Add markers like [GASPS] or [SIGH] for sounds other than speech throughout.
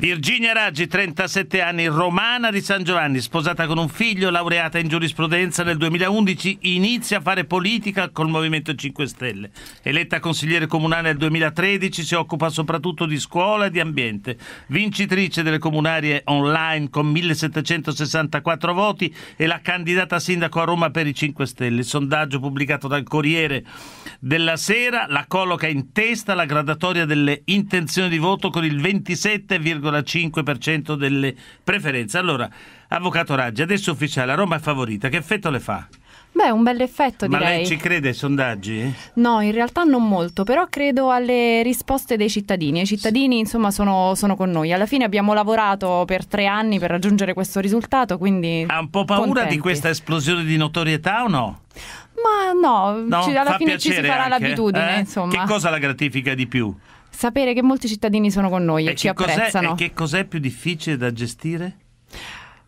Virginia Raggi, 37 anni, romana di San Giovanni, sposata con un figlio, laureata in giurisprudenza nel 2011, inizia a fare politica col Movimento 5 Stelle. Eletta consigliere comunale nel 2013, si occupa soprattutto di scuola e di ambiente. Vincitrice delle comunarie online con 1764 voti e la candidata sindaco a Roma per i 5 Stelle. Il sondaggio pubblicato dal Corriere della Sera la colloca in testa alla gradatoria delle intenzioni di voto con il 27,5%. 2,5% delle preferenze. Allora, avvocato Raggi, adesso ufficiale, Roma è favorita, che effetto le fa? Beh, un bel effetto Ma direi. Ma lei ci crede ai sondaggi? No, in realtà non molto, però credo alle risposte dei cittadini. I cittadini, insomma, sono, sono con noi. Alla fine abbiamo lavorato per tre anni per raggiungere questo risultato, quindi... Ha un po' paura contenti. di questa esplosione di notorietà o no? Ma no, no ci, alla fine ci si farà l'abitudine, eh? insomma. Che cosa la gratifica di più? sapere che molti cittadini sono con noi e, e ci apprezzano. E che cos'è più difficile da gestire?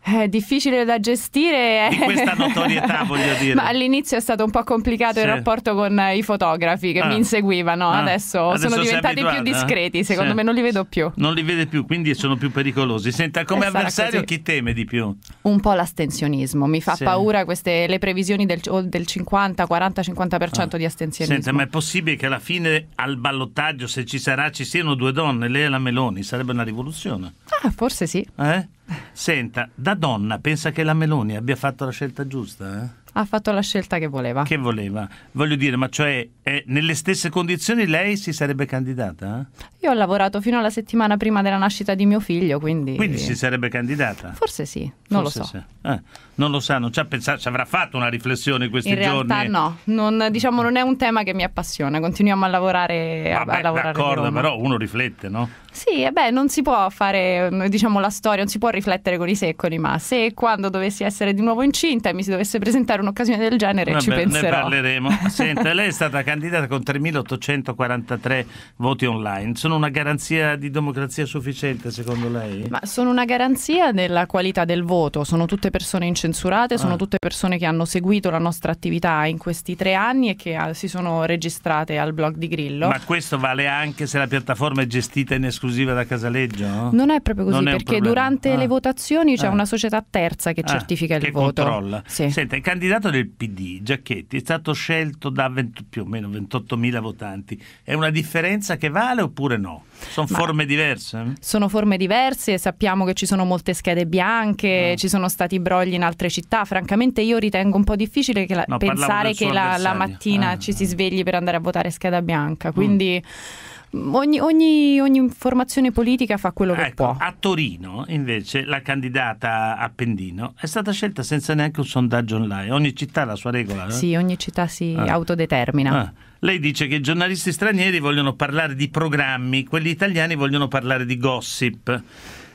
È eh, difficile da gestire. Eh. Di questa notorietà, [LAUGHS] voglio dire. Ma all'inizio è stato un po' complicato sì. il rapporto con eh, i fotografi che ah. mi inseguivano. Ah. Adesso, Adesso, sono diventati più discreti, secondo sì. me non li vedo più. Non li vede più, quindi sono più pericolosi. Senta, come e avversario chi teme di più? Un po' l'astensionismo. Mi fa sì. paura queste le previsioni del, del 50, 40, 50% ah. di astensionismo. Senta, ma è possibile che alla fine al ballottaggio, se ci sarà, ci siano due donne, lei e la Meloni? Sarebbe una rivoluzione. Ah, forse sì. Eh? Senta, da donna pensa che la Meloni abbia fatto la scelta giusta? Eh? Ha fatto la scelta che voleva. Che voleva. Voglio dire, ma cioè, eh, nelle stesse condizioni lei si sarebbe candidata? Io ho lavorato fino alla settimana prima della nascita di mio figlio, quindi... Quindi si sarebbe candidata? Forse sì, non Forse lo so. Sì. Eh, non lo sa, non ci, ha pensato, ci, avrà fatto una riflessione questi In giorni? In realtà no, non, diciamo, non, è un tema che mi appassiona, continuiamo a lavorare... Vabbè, a lavorare d'accordo, però uno riflette, no? Sì, beh, non si può fare, mm, diciamo, la storia, non si può riflettere con i secoli, ma se quando dovessi essere di nuovo incinta e mi si dovesse presentare un'occasione del genere, Vabbè, ci penserò. Ne parleremo. [LAUGHS] Senta, lei è stata candidata con 3.843 voti online. Sono una garanzia di democrazia sufficiente, secondo lei? Ma sono una garanzia della qualità del voto. Sono tutte persone incensurate, ah. sono tutte persone che hanno seguito la nostra attività in questi tre anni e che ah, si sono registrate al blog di Grillo. Ma questo vale anche se la piattaforma è gestita in esclusiva esclusiva da Casaleggio? Non è proprio così, perché durante ah. le votazioni c'è ah. una società terza che ah. certifica che il voto. Controlla. Sì. Senta, il candidato del PD, Giacchetti, è stato scelto da 20, più o meno 28.000 votanti. È una differenza che vale oppure no? Sono Ma forme diverse? Sono forme diverse, sappiamo che ci sono molte schede bianche, ah. ci sono stati brogli in altre città. Francamente io ritengo un po' difficile che la, no, pensare che la, la mattina ah. ci si svegli per andare a votare scheda bianca. Quindi... Mm ogni, ogni, ogni formazione politica fa quello che ecco, può. A Torino, invece, la candidata Appendino è stata scelta senza neanche un sondaggio online. Ogni città ha la sua regola. Eh? Sì, ogni città si ah. autodetermina. Ah. Lei dice che i giornalisti stranieri vogliono parlare di programmi, quelli italiani vogliono parlare di gossip.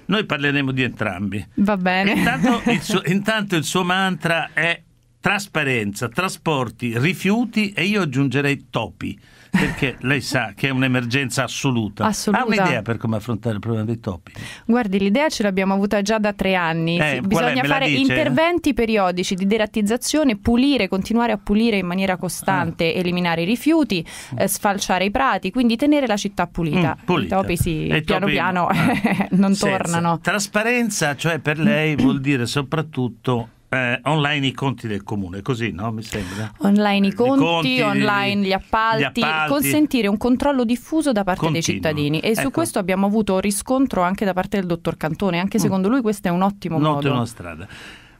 Noi parleremo di entrambi. Va bene. Intanto [LAUGHS] il suo, intanto il suo mantra è trasparenza, trasporti, rifiuti e io aggiungerei topi perché lei sa che è un'emergenza assoluta. assoluta. Ha un'idea per come affrontare il problema dei topi? Guardi, l'idea ce l'abbiamo avuta già da tre anni. Eh, Bisogna fare interventi periodici di derattizzazione, pulire, continuare a pulire in maniera costante, ah. eliminare i rifiuti, eh, sfalciare i prati, quindi tenere la città pulita. Mm, pulita. I topi sì, piano topi... piano ah. [LAUGHS] non Senza. tornano. Trasparenza, cioè per lei mm. vuol dire soprattutto eh, online i conti del comune, così no? Mi sembra. Online eh, i conti, conti online gli appalti, gli appalti, consentire un controllo diffuso da parte Continuo. dei cittadini. E ecco. su questo abbiamo avuto riscontro anche da parte del dottor Cantone, anche mm. secondo lui questo è un ottimo Un'ottima modo. Un'ottima strada.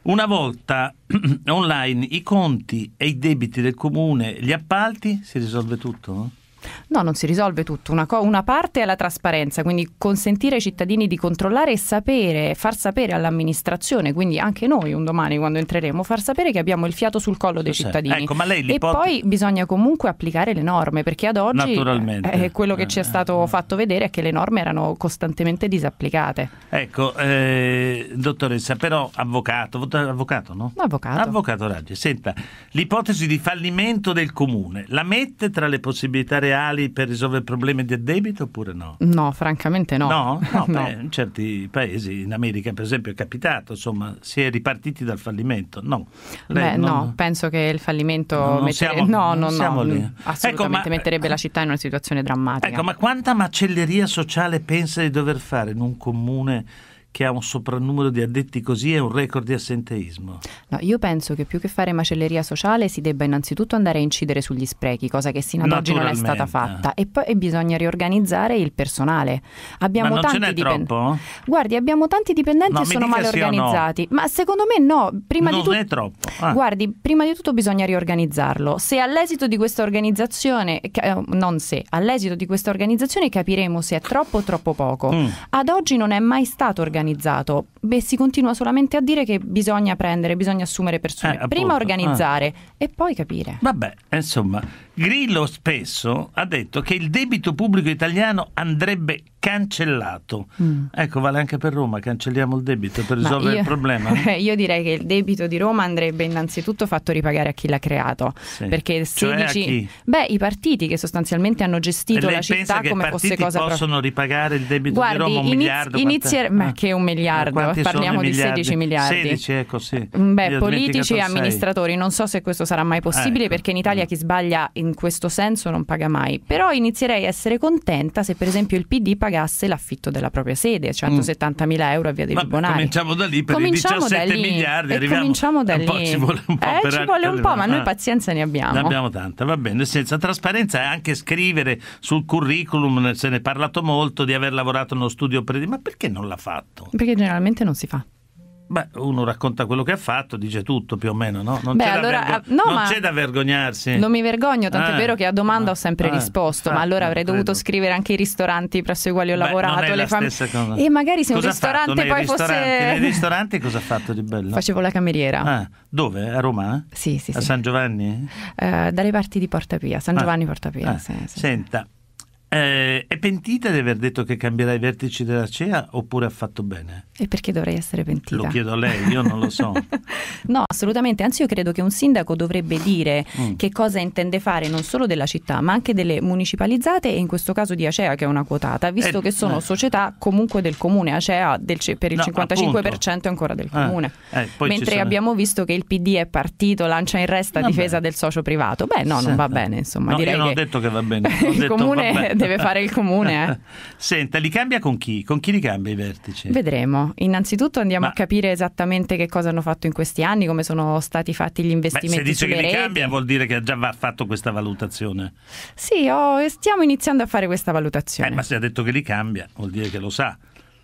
Una volta [CLEARS THROAT] online i conti e i debiti del comune, gli appalti, si risolve tutto, no? No, non si risolve tutto. Una, co- una, parte è la trasparenza, quindi consentire ai cittadini di controllare e sapere, far sapere all'amministrazione, quindi anche noi un domani quando entreremo, far sapere che abbiamo il fiato sul collo dei sì, cittadini. Ecco, e poi bisogna comunque applicare le norme, perché ad oggi eh, quello che eh, ci è eh, stato eh. fatto vedere è che le norme erano costantemente disapplicate. Ecco, eh, dottoressa, però avvocato, avvocato no? Avvocato. Avvocato Raggi, senta, l'ipotesi di fallimento del comune la mette tra le possibilità reali reali per risolvere il problema del debito oppure no? No, francamente no. No, [LAUGHS] no, no. Beh, in certi paesi, in America per esempio è capitato, insomma, si è ripartiti dal fallimento. No, Lei, beh, non... no penso che il fallimento no, mettere... siamo, no, non siamo lì. Mm, ecco, assolutamente ecco, ma... Eh, metterebbe la città in una situazione drammatica. Ecco, ma quanta macelleria sociale pensa di dover fare in un comune? che ha un soprannumero di addetti così e un record di assenteismo? No, io penso che più che fare macelleria sociale si debba innanzitutto andare a incidere sugli sprechi, cosa che sino ad oggi non è stata fatta. E poi bisogna riorganizzare il personale. Abbiamo Ma non tanti dipendenti. Guardi, abbiamo tanti dipendenti no, e sono male organizzati. No. Ma secondo me no. Prima non di è troppo. Ah. Guardi, prima di tutto bisogna riorganizzarlo. Se all'esito di questa organizzazione, eh, non se, all'esito di questa organizzazione capiremo se è troppo o troppo poco. Mm. Ad oggi non è mai stato organizzato organizzato. Beh, si continua solamente a dire che bisogna prendere, bisogna assumere persone. Eh, Prima eh. organizzare ah. e poi capire. Vabbè, insomma, Grillo spesso ha detto che il debito pubblico italiano andrebbe cancellato. Mm. Ecco, vale anche per Roma, cancelliamo il debito per risolvere io, il problema. [LAUGHS] Io direi che il debito di Roma andrebbe innanzitutto fatto ripagare a chi l'ha creato, sì. perché 16 cioè Beh, i partiti che sostanzialmente hanno gestito la città come fosse cosa possono pro... ripagare il debito Guardi, di Roma un iniz... miliardo. Inizier... Quanta... Ma eh. che un eh, miliardo, parliamo di 16 miliardi. 16, ecco, sì. Mm, beh, politici e amministratori, non so se questo sarà mai possibile eh, ecco. perché in Italia mm. chi sbaglia in in questo senso non paga mai, però inizierei a essere contenta se per esempio il PD pagasse l'affitto della propria sede, 170 mila euro e via dei Bonari. Cominciamo da lì per cominciamo i 17 miliardi, arriviamo cominciamo da eh, lì. Un ci vuole un po', eh, ci vuole un po ma noi eh, pazienza ne abbiamo. Ne abbiamo tanta, va bene, senza trasparenza è anche scrivere sul curriculum, se ne è parlato molto di aver lavorato in uno studio, per... ma perché non l'ha fatto? Perché generalmente non si fa. Beh, uno racconta quello che ha fatto, dice tutto più o meno, no? Non, Beh, c'è, allora, da vergo- eh, no, non c'è da vergognarsi. Non mi vergogno, tant'è ah, eh, vero che a domanda ah, ho eh, sempre ah, risposto, ma allora avrei dovuto scrivere anche i ristoranti presso i quali ho Beh, lavorato. le fam- E magari se cosa un ristorante poi fosse. Nei ristoranti cosa ha fatto di bello? Facevo la cameriera. Ah, dove? A Roma? Sì, sì. A San Giovanni? Eh, dalle parti di Porta Pia, San ah. Giovanni Porta Pia. Ah. Sì, sì. Senta. Eh, è pentita di aver detto che cambierà i vertici della CEA oppure ha fatto bene? E perché dovrei essere pentita? Lo chiedo a lei, io non lo so. [LAUGHS] no, assolutamente, anzi io credo che un sindaco dovrebbe dire mm. che cosa intende fare non solo della città ma anche delle municipalizzate e in questo caso di Acea che è una quotata, visto eh, che sono eh. società comunque del comune, Acea del, per il no, 55% è ancora del comune, eh, eh, mentre sono... abbiamo visto che il PD è partito, lancia in resta Vabbè. difesa del socio privato, beh no, non va eh. bene insomma. No, direi io non che... ho detto che va bene, ho [LAUGHS] detto comune... va bene deve fare il comune. Eh. [LAUGHS] Senta, li cambia con chi? Con chi li cambia i vertici? Vedremo. Innanzitutto andiamo Ma... a capire esattamente che cosa hanno fatto in questi anni, come sono stati fatti gli investimenti. Beh, se dice che reti. li cambia vuol dire che già va fatto questa valutazione. Sì, oh, stiamo iniziando a fare questa valutazione. Eh, ma se ha detto che li cambia, vuol dire che lo sa.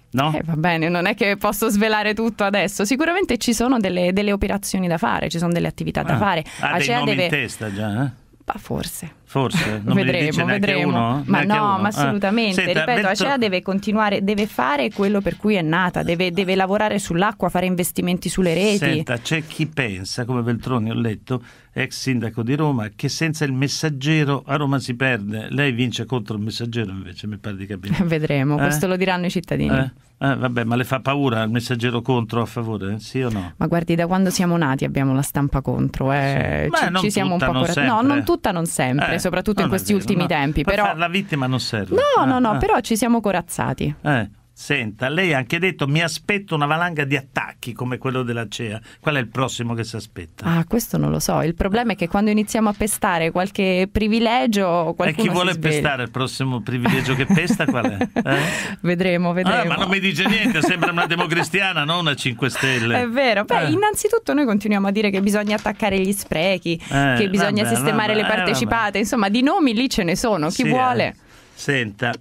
No? Eh, va bene, non è che posso svelare tutto adesso. Sicuramente ci sono delle, delle operazioni da fare, ci sono delle attività ah, da fare. Ha Acea deve... in testa già, eh? Ma forse. Forse non vedremo, vedremo. Uno? Ma neanche no, uno. ma eh. assolutamente. Ah. Senta, Ripeto, Bertol... ACEA deve continuare, deve fare quello per cui è nata, deve, deve lavorare sull'acqua, fare investimenti sulle reti. Senta, c'è chi pensa, come Veltroni ho letto, ex sindaco di Roma, che senza il messaggero a Roma si perde. Lei vince contro il messaggero invece, mi pare di capire. [LAUGHS] Vedremo, eh? questo lo diranno i cittadini. Eh? Eh, vabbè, ma le fa paura il messaggero contro a favore? Sì o no? Ma guardi, da quando siamo nati abbiamo la stampa contro, eh. ci, ci siamo un po' coraggiosi. No, non tutta, non sempre eh. soprattutto no, in questi vero, ultimi no. tempi. Però... La vittima non serve. No, no, no, eh, eh. però ci siamo corazzati. Eh. Senta, lei ha anche detto mi aspetto una valanga di attacchi come quello della CEA. Qual è il prossimo che si aspetta? Ah, questo non lo so. Il problema è che quando iniziamo a pestare qualche privilegio, E chi vuole sveglia. pestare il prossimo privilegio che pesta qual è? [LAUGHS] Eh? vedremo, ah, vedremo. Ah, ma non mi dice niente, sembra una democristiana, non una 5 Stelle. È vero. Beh, eh. innanzitutto noi continuiamo a dire che bisogna attaccare gli sprechi, eh, che bisogna vabbè, sistemare vabbè, le eh, partecipate, insomma, di nomi lì ce ne sono, chi sì, eh. vuole. Senta,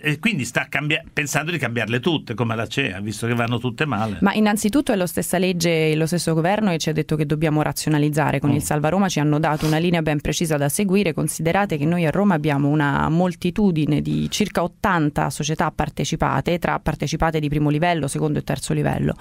e quindi sta pensando di cambiarle tutte, come la CEA, visto che vanno tutte male. Ma innanzitutto è la stessa legge, lo stesso governo che ci ha detto che dobbiamo razionalizzare. Con mm. il Salva Roma ci hanno dato una linea ben precisa da seguire. Considerate che noi a Roma abbiamo una moltitudine di circa 80 società partecipate, tra partecipate di primo livello, secondo e terzo livello.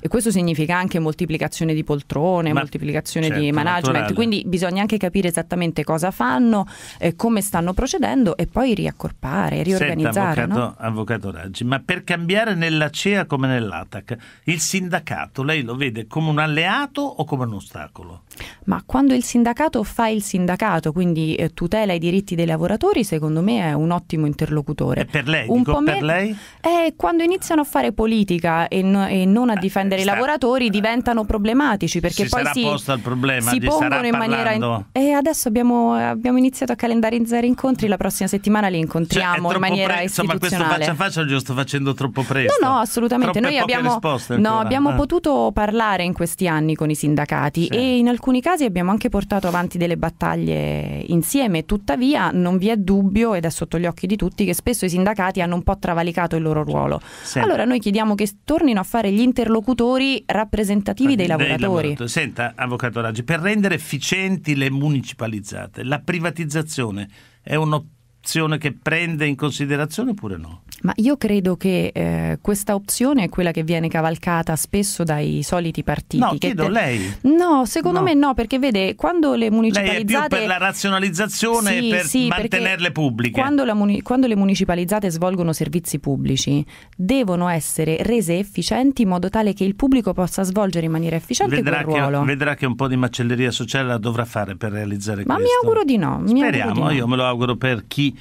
E questo significa anche moltiplicazione di poltrone, Ma, moltiplicazione certo, di management. Naturale. Quindi bisogna anche capire esattamente cosa fanno, eh, come stanno procedendo e poi riaccorpare, riorganizzare. Senta, migliorare. Avvocato, no? avvocato Raggi, ma per cambiare nella CEA come nell'ATAC, il sindacato lei lo vede come un alleato o come un ostacolo? Ma quando il sindacato fa il sindacato, quindi eh, tutela i diritti dei lavoratori, secondo me è un ottimo interlocutore. E per lei? Un dico, po per me... lei? Eh, quando iniziano a fare politica e, no, e non a ah, difendere ah, i sta... lavoratori diventano problematici perché si poi si, problema, si pongono in maniera... In... E eh, adesso abbiamo, abbiamo, iniziato a calendarizzare incontri, la prossima settimana li cioè, incontriamo cioè, in maniera pre... Insomma, questo faccia a faccia lo sto facendo troppo presto. No, no, assolutamente. Troppe Noi abbiamo, no, abbiamo ah. potuto parlare in questi anni con i sindacati sì. e in alcuni casi abbiamo anche portato avanti delle battaglie insieme. Tuttavia, non vi è dubbio, ed è sotto gli occhi di tutti, che spesso i sindacati hanno un po' travalicato il loro ruolo. Senta. Allora noi chiediamo che tornino a fare gli interlocutori rappresentativi dei, lavoratori. lavoratori. Senta, Avvocato Raggi, per rendere efficienti le municipalizzate, la privatizzazione è un'opportunità soluzione che prende in considerazione oppure no? Ma io credo che eh, questa opzione è quella che viene cavalcata spesso dai soliti partiti. No, chiedo te... lei. No, secondo no. me no, perché vede, quando le municipalizzate... Lei è più per la razionalizzazione sì, e per sì, mantenerle pubbliche. Quando, muni... quando le municipalizzate svolgono servizi pubblici, devono essere rese efficienti in modo tale che il pubblico possa svolgere in maniera efficiente vedrà quel che, Vedrà che un po' di macelleria sociale la dovrà fare per realizzare Ma questo. Ma mi auguro di no. Speriamo, di no. io me lo auguro per chi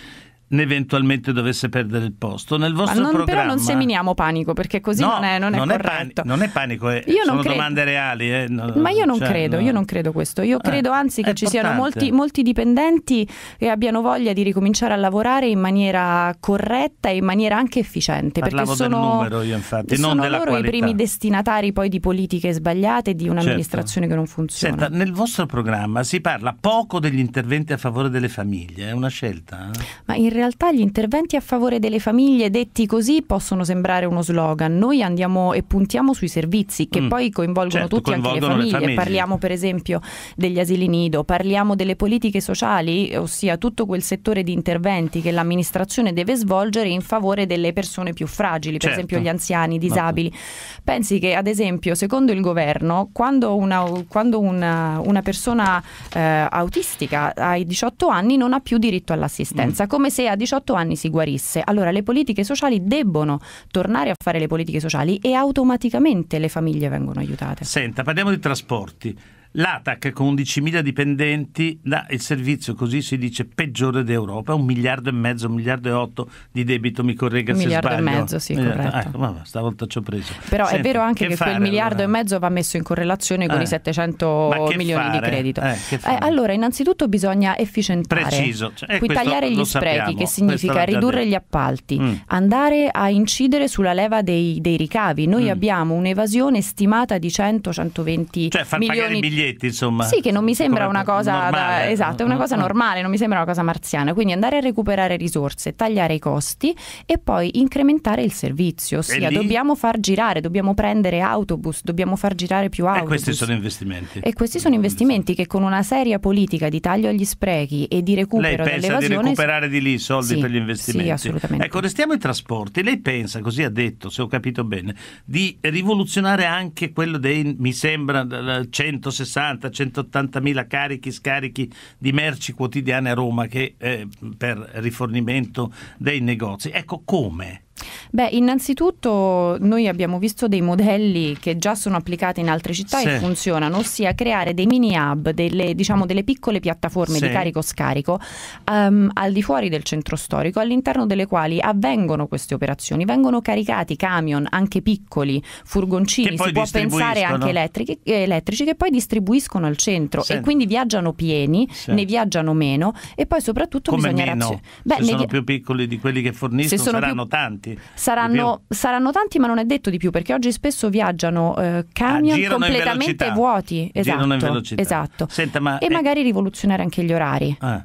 eventualmente dovesse perdere il posto. Nel vostro non, programma... Però non seminiamo panico perché così no, non è, non è non corretto. È non è panico, è, eh. io sono domande reali. Eh, no, Ma io non cioè, credo, no. io non credo questo. Io eh, credo eh, anzi che ci siano molti, molti, dipendenti che abbiano voglia di ricominciare a lavorare in maniera corretta e in maniera anche efficiente. Parlavo perché sono, numero io infatti, non loro qualità. i primi destinatari poi di politiche sbagliate e di un'amministrazione certo. che non funziona. Senta, nel vostro programma si parla poco degli interventi a favore delle famiglie, è una scelta? Eh? Ma in realtà realtà gli interventi a favore delle famiglie detti così possono sembrare uno slogan. Noi andiamo e puntiamo sui servizi che mm. poi coinvolgono certo, tutti, coinvolgono anche le famiglie. le famiglie. Parliamo per esempio degli asili nido, parliamo delle politiche sociali, ossia tutto quel settore di interventi che l'amministrazione deve svolgere in favore delle persone più fragili, per certo. esempio gli anziani, i disabili. No. Pensi che ad esempio, secondo il governo, quando una, quando una, una persona eh, autistica ai 18 anni non ha più diritto all'assistenza, mm. come se a 18 anni si guarisse. Allora le politiche sociali debbono tornare a fare le politiche sociali e automaticamente le famiglie vengono aiutate. Senta, parliamo di trasporti. L'ATAC con 11.000 dipendenti dà il servizio, così si dice, peggiore d'Europa, un miliardo e mezzo, un miliardo e otto di debito, mi corregga se sbaglio. Un miliardo e mezzo, sì, eh, corretto. Eh, ah, stavolta ci ho preso. Però Senti, è vero anche che, che fare, quel miliardo allora? e mezzo va messo in correlazione con eh. i 700 milioni fare? di credito. Eh, eh allora, innanzitutto bisogna efficientare. Preciso. Cioè, eh, tagliare gli sprechi, sappiamo. che significa ridurre gli appalti, mm. andare a incidere sulla leva dei, dei ricavi. Noi mm. abbiamo un'evasione stimata di 100-120 cioè, milioni di biglietti, insomma. Sì, che non mi sembra una cosa da, esatto, è una cosa normale, non mi sembra una cosa marziana. Quindi andare a recuperare risorse, tagliare i costi e poi incrementare il servizio, ossia dobbiamo far girare, dobbiamo prendere autobus, dobbiamo far girare più autobus. E questi sono investimenti. E questi sono investimenti che con una seria politica di taglio agli sprechi e di recupero Lei pensa di recuperare di lì i soldi sì, per gli investimenti? Sì, assolutamente. Ecco, restiamo ai trasporti. Lei pensa, così ha detto, se ho capito bene, di rivoluzionare anche quello dei, mi sembra, 160 160, 180 mila carichi, scarichi di merci quotidiane a Roma che, eh, per rifornimento dei negozi. Ecco come Beh, innanzitutto noi abbiamo visto dei modelli che già sono applicati in altre città sì. e funzionano, ossia creare dei mini hub, delle, diciamo, delle piccole piattaforme sì. di carico-scarico um, ehm, al di fuori del centro storico, all'interno delle quali avvengono queste operazioni, vengono caricati camion anche piccoli, furgoncini, si può pensare anche elettrici, elettrici, che poi distribuiscono al centro sì. e quindi viaggiano pieni, ne viaggiano meno e poi soprattutto Come bisognerà... Meno? Beh, se sono vi... più piccoli di quelli che forniscono saranno più... tanti. Saranno, saranno, tanti, ma non è detto di più, perché oggi spesso viaggiano eh, camion ah, completamente vuoti. Esatto, esatto. Senta, ma, e eh, magari rivoluzionare anche gli orari. Eh.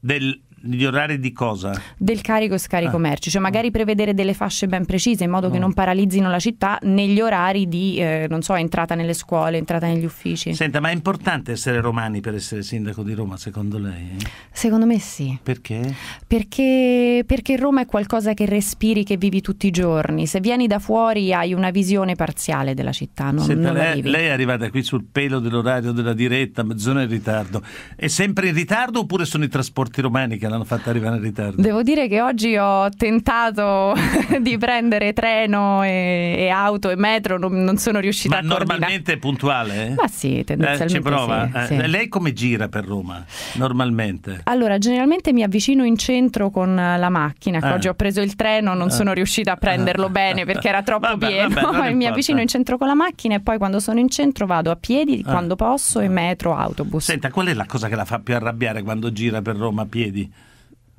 Del, gli orari di cosa? Del carico e scarico ah. merci, cioè magari ah. prevedere delle fasce ben precise in modo che oh. non paralizzino la città negli orari di, eh, non so, entrata nelle scuole, entrata negli uffici. Senta, ma è importante essere romani per essere sindaco di Roma, secondo lei? Secondo me sì. Perché? perché? Perché Roma è qualcosa che respiri, che vivi tutti i giorni. Se vieni da fuori hai una visione parziale della città, non, Senta, non lei, lei, è arrivata qui sul pelo dell'orario della diretta, mezz'ora in ritardo. È sempre in ritardo oppure sono i trasporti romani che l'hanno fatta arrivare in ritardo. Devo dire che oggi ho tentato [LAUGHS] di prendere treno e, e auto e metro, non, non sono riuscita Ma a normalmente è puntuale? Eh? Ma sì, tendenzialmente eh, ci prova. Sì, eh, sì. Eh, lei come gira per Roma, normalmente? Allora, generalmente mi avvicino in centro con la macchina, ah. oggi ho preso il treno, non ah. sono riuscita a prenderlo ah. bene perché era troppo vabbè, pieno, vabbè, [LAUGHS] mi avvicino in centro con la macchina e poi quando sono in centro vado a piedi quando posso e metro, autobus. Senta, qual è la cosa che la fa più arrabbiare quando gira per Roma a piedi?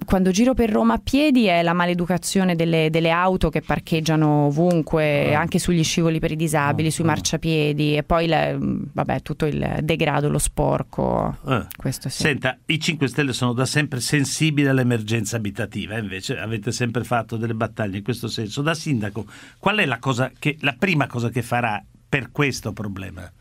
quando giro per Roma a piedi è la maleducazione delle, delle auto che parcheggiano ovunque, eh. anche sugli scivoli per i disabili, eh. sui ah. marciapiedi e poi la, vabbè, tutto il degrado, lo sporco. Eh. Sì. Senta, i 5 Stelle sono da sempre sensibili all'emergenza abitativa, eh, invece avete sempre fatto delle battaglie in questo senso. Da sindaco, qual è la, cosa che, la prima cosa che farà per questo problema?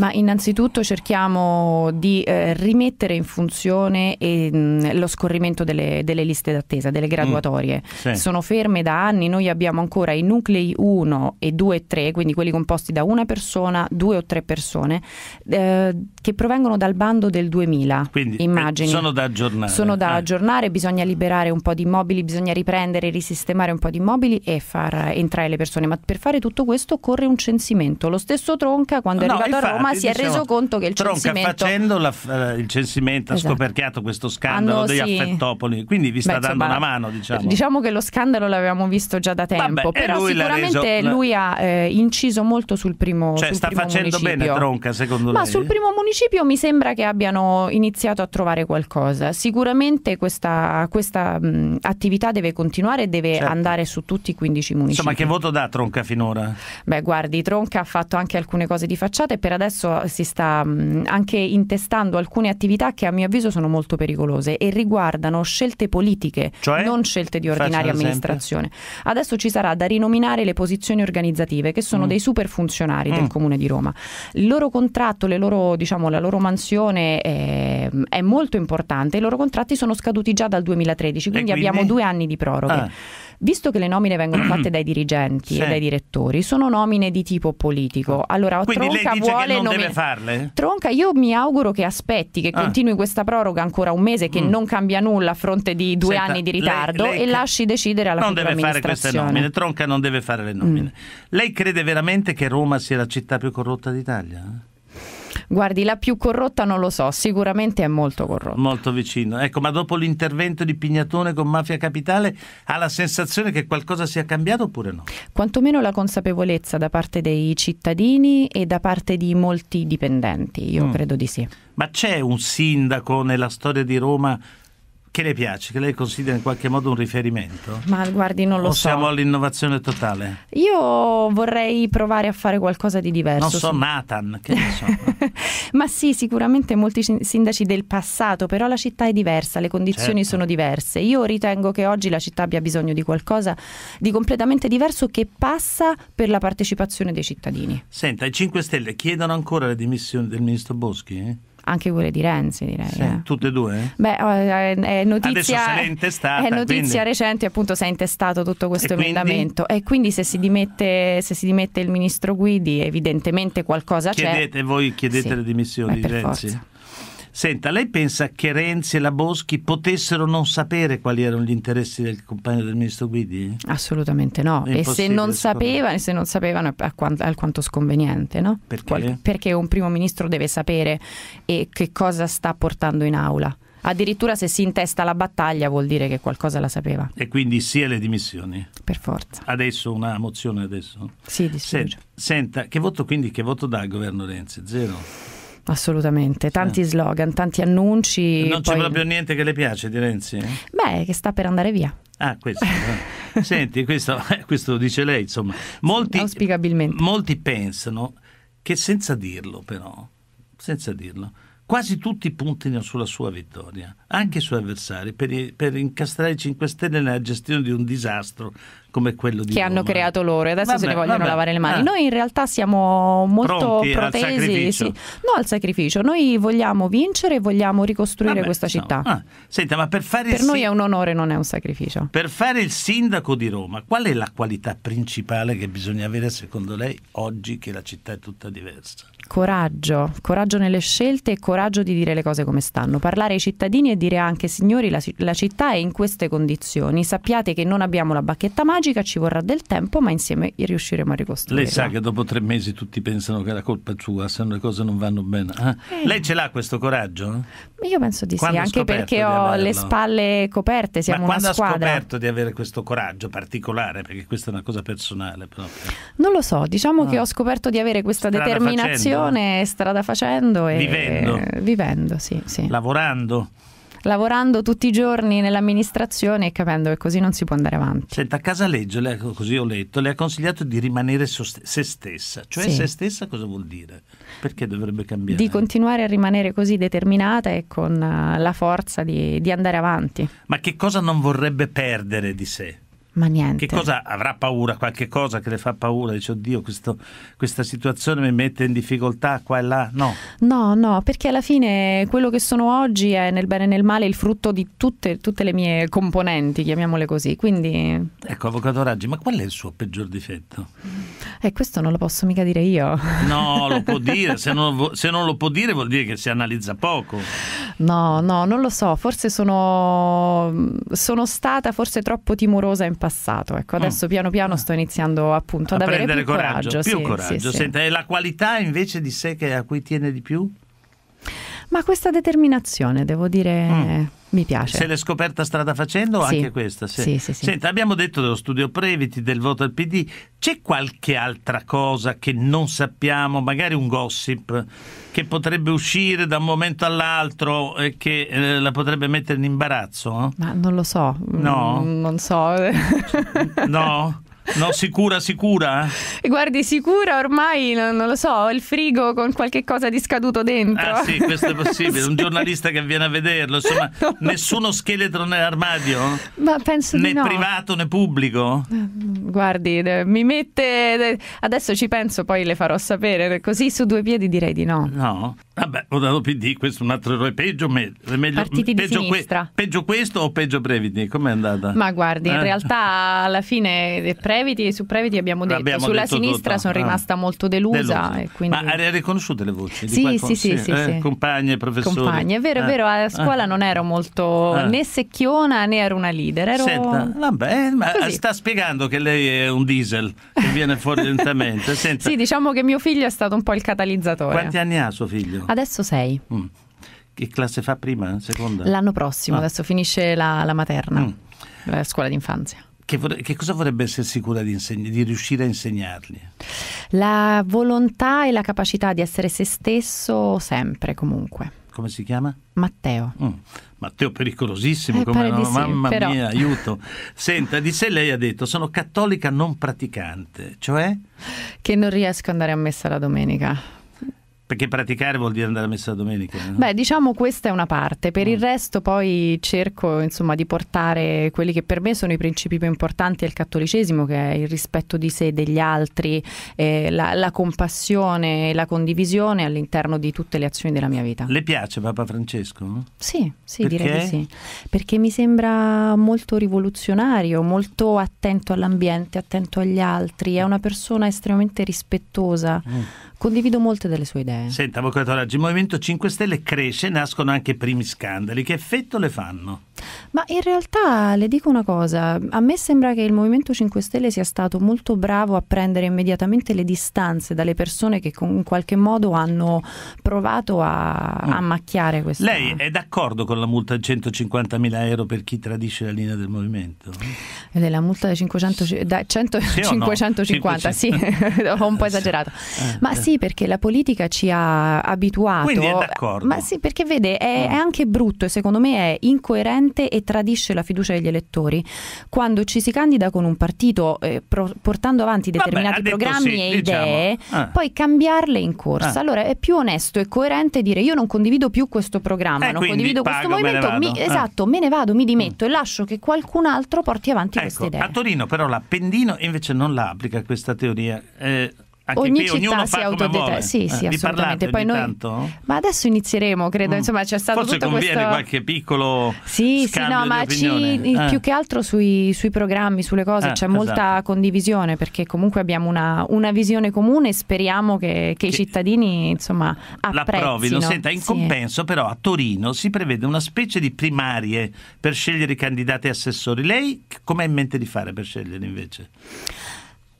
Ma innanzitutto cerchiamo di eh, rimettere in funzione eh, lo scorrimento delle, delle, liste d'attesa, delle mm, graduatorie. Mm, sì. Sono ferme da anni, noi abbiamo ancora i nuclei 1 e 2 e 3, quindi quelli composti da una persona, due o tre persone, eh, che provengono dal bando del 2000. Quindi eh, immagini. sono da aggiornare. Sono da eh. aggiornare, bisogna liberare un po' di immobili, bisogna riprendere, risistemare un po' di immobili e far entrare le persone. Ma per fare tutto questo occorre un censimento. Lo stesso Tronca quando no, è arrivato infatti, a Roma Roma si diciamo, è reso conto che il tronca, censimento... facendo la, eh, il censimento esatto. ha scoperchiato questo ah, scandalo Hanno, degli sì. affettopoli, quindi vi sta Beh, dando insomma, una mano diciamo. diciamo. che lo scandalo l'avevamo visto già da tempo, Vabbè, però sicuramente reso... lui ha eh, inciso molto sul primo Cioè sul sta primo facendo municipio. bene Tronca secondo Ma lei? sul primo municipio mi sembra che abbiano iniziato a trovare qualcosa, sicuramente questa, questa mh, attività deve continuare e deve certo. andare su tutti i 15 municipi. Insomma che voto dà Tronca finora? Beh guardi, Tronca ha fatto anche alcune cose di facciata e per adesso adesso si sta mm, anche intestando alcune attività che a mio avviso sono molto pericolose e riguardano scelte politiche, cioè? non scelte di ordinaria amministrazione. Esempio. Adesso ci sarà da rinominare le posizioni organizzative che sono mm. dei super funzionari mm. del Comune di Roma. Il loro contratto, loro, diciamo, la loro mansione è è molto importante. I loro contratti sono scaduti già dal 2013, quindi, quindi? abbiamo due anni di proroghe. Ah. Visto che le nomine vengono fatte dai dirigenti sì. e dai direttori, sono nomine di tipo politico. Allora, quindi Tronca vuole non nomine... deve farle? Tronca, io mi auguro che aspetti, che ah. continui questa proroga ancora un mese, che mm. non cambia nulla a fronte di due Senta, anni di ritardo lei, lei... e lasci decidere alla non futura deve fare queste nomine, Tronca non deve fare le nomine. Mm. Lei crede veramente che Roma sia la città più corrotta d'Italia? Guardi, la più corrotta non lo so, sicuramente è molto corrotta. Molto vicino. Ecco, ma dopo l'intervento di Pignatone con Mafia Capitale ha la sensazione che qualcosa sia cambiato oppure no? Quantomeno la consapevolezza da parte dei cittadini e da parte di molti dipendenti, io mm. credo di sì. Ma c'è un sindaco nella storia di Roma che le piace, che lei considera in qualche modo un riferimento? Ma guardi, non lo o so. Siamo all'innovazione totale. Io vorrei provare a fare qualcosa di diverso. Non so, Nathan, che ne so. [LAUGHS] Ma sì, sicuramente molti sindaci del passato, però la città è diversa, le condizioni certo. sono diverse. Io ritengo che oggi la città abbia bisogno di qualcosa di completamente diverso che passa per la partecipazione dei cittadini. Senta, i 5 Stelle chiedono ancora le dimissioni del ministro Boschi? Eh? anche quelle di Renzi, direi. Sì, eh. Tutte e due? Beh, oh, eh, è notizia, è intestata, è notizia quindi... recente, appunto, si è intestato tutto questo e emendamento. Quindi... E quindi se si, dimette, se si, dimette, il ministro Guidi, evidentemente qualcosa chiedete, c'è. Voi chiedete sì, le dimissioni di Renzi. Forza. Senta, lei pensa che Renzi e la Boschi potessero non sapere quali erano gli interessi del compagno del ministro Guidi? Assolutamente no. E se non, sapeva, se non sapevano, è alquanto sconveniente, no? Perché? Perché un primo ministro deve sapere eh, che cosa sta portando in aula. Addirittura se si intesta la battaglia vuol dire che qualcosa la sapeva. E quindi sia le dimissioni. Per forza. Adesso una mozione adesso? Sì, di sfiducia. senta, che voto quindi che voto dà il governo Renzi? Zero. Assolutamente, tanti sì. slogan, tanti annunci. Non poi... c'è proprio niente che le piace di Renzi? Beh, che sta per andare via. Ah, questo. Eh. [LAUGHS] Senti, questo, eh, questo, dice lei, insomma. Molti, molti pensano che senza dirlo, però, senza dirlo, quasi tutti puntano sulla sua vittoria, anche i suoi avversari, per, per, incastrare i 5 Stelle nella gestione di un disastro come quello di che Roma. hanno creato loro e adesso vabbè, se ne vogliono vabbè, lavare le mani. Ah, Noi in realtà siamo molto protesi, al sì. no al sacrificio. Noi vogliamo vincere e vogliamo ricostruire vabbè, questa insomma. città. Ah, senta, ma per fare per il... noi è un onore, non è un sacrificio. Per fare il sindaco di Roma, qual è la qualità principale che bisogna avere secondo lei oggi che la città è tutta diversa? coraggio, coraggio nelle scelte e coraggio di dire le cose come stanno, parlare ai cittadini e dire anche signori la, la città è in queste condizioni, sappiate che non abbiamo la bacchetta magica, ci vorrà del tempo ma insieme riusciremo a ricostruire. Lei sa che dopo tre mesi tutti pensano che è la colpa sua se le cose non vanno bene. Ah, eh. Lei ce l'ha questo coraggio? Io penso di quando sì, anche perché ho le spalle coperte, siamo ma una squadra. Ma quando ha scoperto di avere questo coraggio particolare, perché questa è una cosa personale proprio. Non lo so, diciamo no. che ah. ho scoperto di avere questa Strada determinazione professione strada facendo e vivendo, vivendo sì, sì. lavorando lavorando tutti i giorni nell'amministrazione e capendo che così non si può andare avanti. Senta, a casa legge, così ho letto, le ha consigliato di rimanere se stessa. Cioè sì. se stessa cosa vuol dire? Perché dovrebbe cambiare? Di continuare a rimanere così determinata e con eh, la forza di, di andare avanti. Ma che cosa non vorrebbe perdere di sé? ma niente. Che cosa avrà paura? Qualche cosa che le fa paura? Dice, oddio, questo, questa situazione mi mette in difficoltà qua e là? No. No, no, perché alla fine quello che sono oggi è nel bene e nel male il frutto di tutte, tutte le mie componenti, chiamiamole così. Quindi... Ecco, Avvocato Raggi, ma qual è il suo peggior difetto? Eh, questo non lo posso mica dire io. No, lo può [LAUGHS] dire. se, non, se non lo può dire vuol dire che si analizza poco. No, no, non lo so, forse sono, sono stata forse troppo timorosa in passato. Ecco, mm. adesso mm. piano piano sto iniziando appunto a ad avere più coraggio, coraggio. Più sì, coraggio. Sì, Senta, sì. la qualità invece di sé che, a cui tiene di più? Ma questa determinazione, devo dire, mm. mi piace. Se l'è scoperta strada facendo sì. anche questa? Sì. Sì, sì, sì. Senta, abbiamo detto dello studio Previti, del voto al PD. C'è qualche altra cosa che non sappiamo, magari un gossip, che potrebbe uscire da un momento all'altro e che eh, la potrebbe mettere in imbarazzo? Eh? Ma non lo so. No. Mm, non so. no. No, sicura, sicura? Eh? [LAUGHS] Guardi, sicura ormai, non, non, lo so, il frigo con qualche cosa di scaduto dentro. Ah sì, questo è possibile. [LAUGHS] sì. Un giornalista che viene a vederlo, insomma, [LAUGHS] no. nessuno scheletro nell'armadio? Ma penso né di no. Né privato né pubblico? Eh, guardi, mi mette... Adesso ci penso, poi le farò sapere. Così su due piedi direi di no. No? Vabbè, ho dato PD, questo è un altro errore. Peggio, me, meglio, Partiti peggio, que, peggio questo o peggio Breviti? Com'è andata? Ma guardi, eh? in realtà alla fine Previti Previti, su Previti abbiamo detto, abbiamo sulla detto sinistra sono ah. rimasta molto delusa. delusa. Quindi... Ma hai riconosciute le voci? Sì, sì, sì, sì, eh, sì, Compagne, professori. Compagne, è vero, è eh, vero, a eh. scuola non ero molto eh. né secchiona né ero una leader. Ero... Senta, vabbè, ma sta spiegando che lei è un diesel che viene fuori [LAUGHS] lentamente. Senta, sì, diciamo che mio figlio è stato un po' il catalizzatore. Quanti anni ha suo figlio? Adesso sei. Mm. Che classe fa prima? Seconda? L'anno prossimo, ah. adesso finisce la, la materna, mm. la scuola d'infanzia che, vorre- che, cosa vorrebbe essere sicura di, inseg- di riuscire a insegnargli? La volontà e la capacità di essere se stesso sempre comunque come si chiama? Matteo. Mm. Matteo pericolosissimo, eh, come no? sì, mamma però. mia, aiuto. Senta, di sé lei ha detto, sono cattolica non praticante, cioè? Che non riesco ad andare a messa la domenica perché praticare vuol dire andare a messa domenica. No? Beh, diciamo questa è una parte, per mm. il resto poi cerco insomma, di portare quelli che per me sono i principi più importanti del cattolicesimo, che è il rispetto di sé, e degli altri, eh, la, la, compassione e la condivisione all'interno di tutte le azioni della mia vita. Le piace Papa Francesco? Sì, sì, direi di sì. Perché mi sembra molto rivoluzionario, molto attento all'ambiente, attento agli altri, è una persona estremamente rispettosa. Mm Condivido molte delle sue idee. Senta, Avvocato Raggi, il Movimento 5 Stelle cresce, nascono anche i primi scandali. Che effetto le fanno? Ma in realtà le dico una cosa, a me sembra che il Movimento 5 Stelle sia stato molto bravo a prendere immediatamente le distanze dalle persone che in qualche modo hanno provato a, a mm. macchiare questa... Lei è d'accordo con la multa di 150.000 euro per chi tradisce la linea del Movimento? E eh, della multa da 500, da 100, sì 550, no? sì, [LAUGHS] ho un po' eh, esagerato. Eh, ma eh. sì, perché la politica ci ha abituato... Quindi è d'accordo. Ma sì, perché vede, è, mm. è anche brutto e secondo me è incoerente parte e tradisce la fiducia degli elettori. Quando ci si candida con un partito eh, pro- portando avanti determinati Vabbè, programmi sì, e diciamo. idee, ah. poi cambiarle in corsa. Ah. Allora è più onesto e coerente dire io non condivido più questo programma, eh, non condivido pago, questo movimento, me mi, ah. esatto, ah. me ne vado, mi dimetto mm. e lascio che qualcun altro porti avanti ecco, queste idee. A Torino però l'Appendino invece non la applica questa teoria. Eh, anche ogni qui, città si autodetermina. Sì, sì, eh, assolutamente. Poi noi... Ma adesso inizieremo, credo. Mm. Insomma, c'è stato Forse tutto questo... qualche piccolo. Sì, sì, no, ma ci... eh. più che altro sui, sui programmi, sulle cose eh, c'è esatto. molta condivisione perché comunque abbiamo una, una visione comune e speriamo che, che, che, i cittadini insomma apprezzino. Senta, in sì. compenso, però, a Torino si prevede una specie di primarie per scegliere i candidati e assessori. Lei come ha in mente di fare per scegliere invece?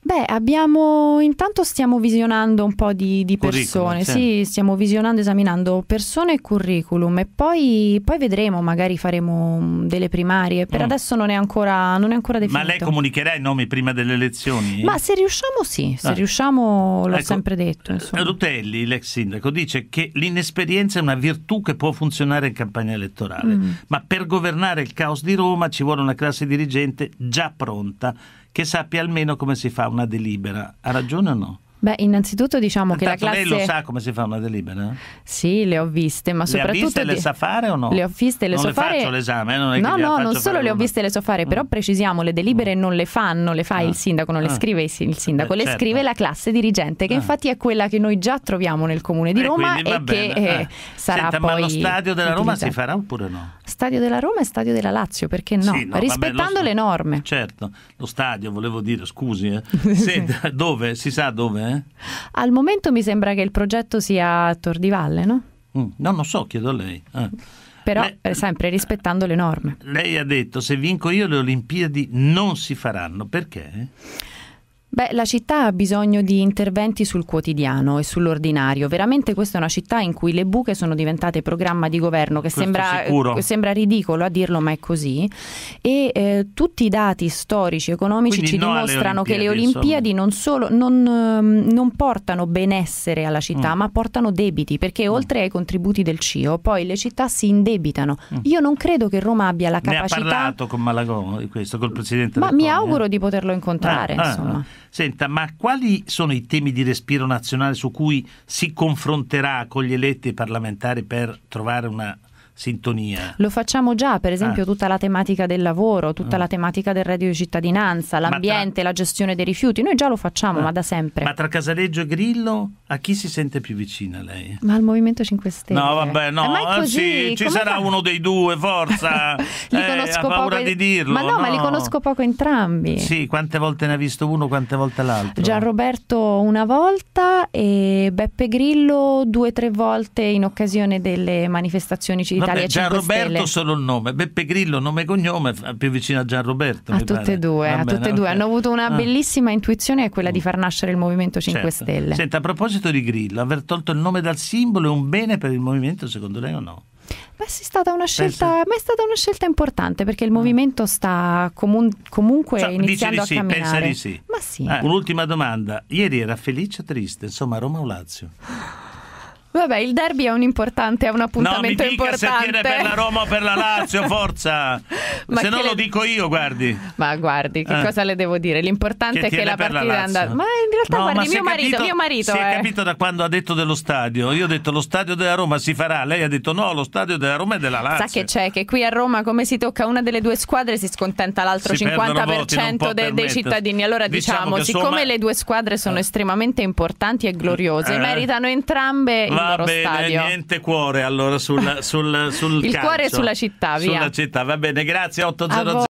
Beh, abbiamo intanto stiamo visionando un po' di, di persone, sì. sì. stiamo visionando, esaminando persone e curriculum e poi, poi vedremo, magari faremo mm, delle primarie, per mm. adesso non è, ancora, non è, ancora, definito. Ma lei comunicherà i nomi prima delle elezioni? Ma se riusciamo sì, se ah. riusciamo l'ho ecco, sempre detto. Insomma. Eh, Rutelli, l'ex sindaco, dice che l'inesperienza è una virtù che può funzionare in campagna elettorale, mm. ma per governare il caos di Roma ci vuole una classe dirigente già pronta che sappia almeno come si fa una delibera. Ha ragione o no? Beh, innanzitutto diciamo Intanto che la classe... lei lo sa come si fa una delibera? Sì, le ho viste, ma le soprattutto... Le ha viste, e le sa fare o no? Le ho viste, le non so le fare... faccio l'esame, eh, non è No, no, non solo le ho viste, e le so fare, però mm. precisiamo, le delibere mm. non le fanno, le fa ah. il sindaco, non le ah. scrive il eh, sindaco, eh, le certo. scrive la classe dirigente, che ah. infatti è quella che noi già troviamo nel Comune di eh, Roma eh, e che eh, ah. sarà Senta, poi... ma lo stadio della Roma si farà oppure no? Stadio della Roma e stadio della Lazio, perché no? Sì, no Rispettando vabbè, le norme. Certo, lo stadio, volevo dire, scusi, eh. [LAUGHS] Senta, dove? Si sa dove? Eh? Al momento mi sembra che il progetto sia a Tor di Valle, no? Mm, non lo so, chiedo a lei. Eh. Però Beh, sempre rispettando le norme. Lei ha detto se vinco io le Olimpiadi non si faranno, perché? Beh, la città ha bisogno di interventi sul quotidiano e sull'ordinario. Veramente questa è una città in cui le buche sono diventate programma di governo, che sembra, sembra, ridicolo a dirlo, ma è così. E eh, tutti i dati storici, economici Quindi ci no dimostrano che le Olimpiadi non, solo, non, ehm, non, portano benessere alla città, mm. ma portano debiti, perché mm. oltre ai contributi del CIO, poi le città si indebitano. Mm. Io non credo che Roma abbia la capacità... Ne ha parlato con Malagò di questo, col Presidente Ma mi Pogna. auguro di poterlo incontrare, ah, ah, ah. insomma. Ah. Senta, ma quali sono i temi di respiro nazionale su cui si confronterà con gli eletti parlamentari per trovare una sintonia. Lo facciamo già, per esempio, ah. tutta la tematica del lavoro, tutta ah. la tematica del reddito di cittadinanza, l'ambiente, tra... la gestione dei rifiuti. Noi già lo facciamo, ah. ma da sempre. Ma tra Casaleggio e Grillo, a chi si sente più vicina lei? Ma al Movimento 5 Stelle. No, vabbè, no, eh, ma è eh, così. Sì, ci Come sarà fa... uno dei due, forza. [LAUGHS] li eh, conosco paura poco... di dirlo. Ma no, no, ma li conosco poco entrambi. Sì, quante volte ne ha visto uno, quante volte l'altro? Gianroberto una volta e Beppe Grillo due o tre volte in occasione delle manifestazioni cittadine Vabbè, Gianroberto solo il nome, Beppe Grillo nome e cognome, più vicino a Gianroberto. A tutte e due, a bene, tutte e due. Hanno avuto una ah. bellissima intuizione che è quella di mm. far nascere il Movimento 5 certo. Stelle. Senta, a proposito di Grillo, aver tolto il nome dal simbolo è un bene per il Movimento secondo lei o no? Beh, è stata una scelta, ma è stata una scelta importante perché il ah. movimento sta comun comunque cioè, iniziando di sì, a camminare. Pensa di sì. Ma sì. Eh, un'ultima domanda. Ieri era felice o triste? Insomma, Roma o Lazio? [GASPS] Vabbè, il derby è un importante, è un appuntamento importante. no, mi dica importante. Se tiene per la Roma o per la Lazio, [LAUGHS] forza! se no le... lo dico io, guardi. Ma guardi, che eh. cosa le devo dire? L'importante che è che la partita la è andata. Ma in realtà, no, guardi, mio marito, mio marito. Si è eh. capito da quando ha detto dello stadio. Io ho detto lo stadio della Roma si farà. Lei ha detto no, lo stadio della Roma è della Lazio. Sa che c'è? Che qui a Roma, come si tocca una delle due squadre, si scontenta l'altro si 50% voti, de- dei cittadini. Allora diciamo, diciamo siccome somma... le due squadre sono eh. estremamente importanti e gloriose, eh. meritano entrambe Va loro bene, stadio. niente cuore allora sul, sul, sul [LAUGHS] Il calcio. cuore sulla città, via. Sulla città, va bene, grazie 800.